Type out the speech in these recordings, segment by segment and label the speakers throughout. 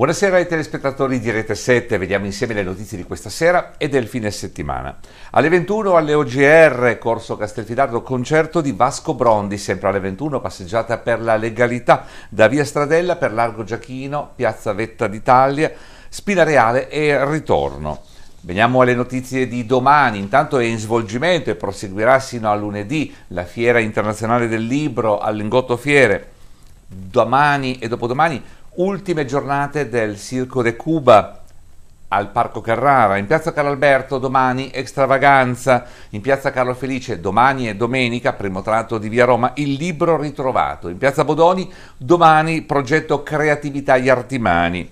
Speaker 1: Buonasera ai telespettatori di Rete 7, vediamo insieme le notizie di questa sera e del fine settimana. Alle 21 alle OGR, Corso Castelfidardo, concerto di Vasco Brondi, sempre alle 21, passeggiata per la legalità da Via Stradella per Largo Giachino, Piazza Vetta d'Italia, Spina Reale e ritorno. Veniamo alle notizie di domani, intanto è in svolgimento e proseguirà sino a lunedì la Fiera Internazionale del Libro all'Ingotto Fiere. Domani e dopodomani ultime giornate del Circo de Cuba al Parco Carrara, in Piazza Carlo Alberto domani Extravaganza, in Piazza Carlo Felice domani e domenica, primo tratto di Via Roma, il libro ritrovato, in Piazza Bodoni domani progetto Creatività agli Artimani.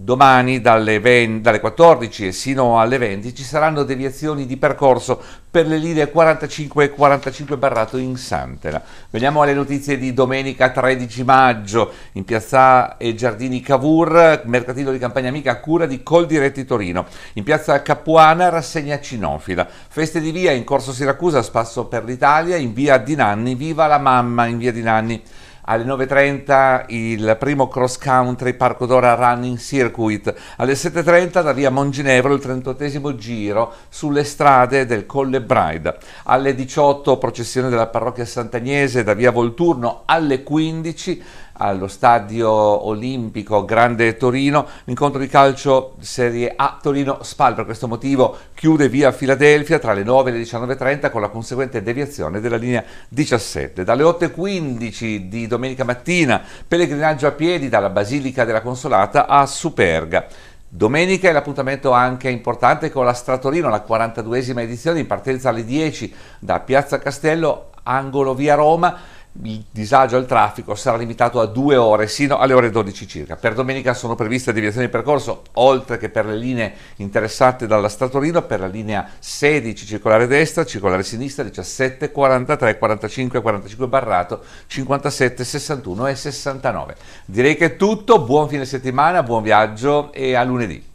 Speaker 1: Domani dalle, 20, dalle 14 sino alle 20 ci saranno deviazioni di percorso per le linee 45 e 45 Barrato in Santena. Veniamo alle notizie di domenica 13 maggio in piazza e giardini Cavour, mercatino di campagna amica a cura di Coldiretti Torino. In piazza Capuana rassegna cinofila. Feste di via in corso Siracusa, spasso per l'Italia, in via Di Nanni, viva la mamma in via Di Nanni alle 9.30 il primo cross country Parco d'Ora Running Circuit, alle 7.30 da via Monginevro il 38 giro sulle strade del Colle Bride, alle 18 processione della parrocchia Sant'Agnese da via Volturno, alle 15 allo stadio olimpico Grande Torino, l'incontro di calcio Serie A Torino-Spal, per questo motivo chiude via Filadelfia tra le 9 e le 19.30 con la conseguente deviazione della linea 17. Dalle 8.15 di domenica domenica mattina, pellegrinaggio a piedi dalla Basilica della Consolata a Superga. Domenica è l'appuntamento anche importante con la Stratorino, la 42esima edizione in partenza alle 10 da Piazza Castello, angolo via Roma il disagio al traffico sarà limitato a due ore sino alle ore 12 circa. Per domenica sono previste deviazioni di percorso, oltre che per le linee interessate dalla Statorino, per la linea 16 circolare destra, circolare sinistra, 17, 43, 45, 45 barrato, 57, 61 e 69. Direi che è tutto, buon fine settimana, buon viaggio e a lunedì.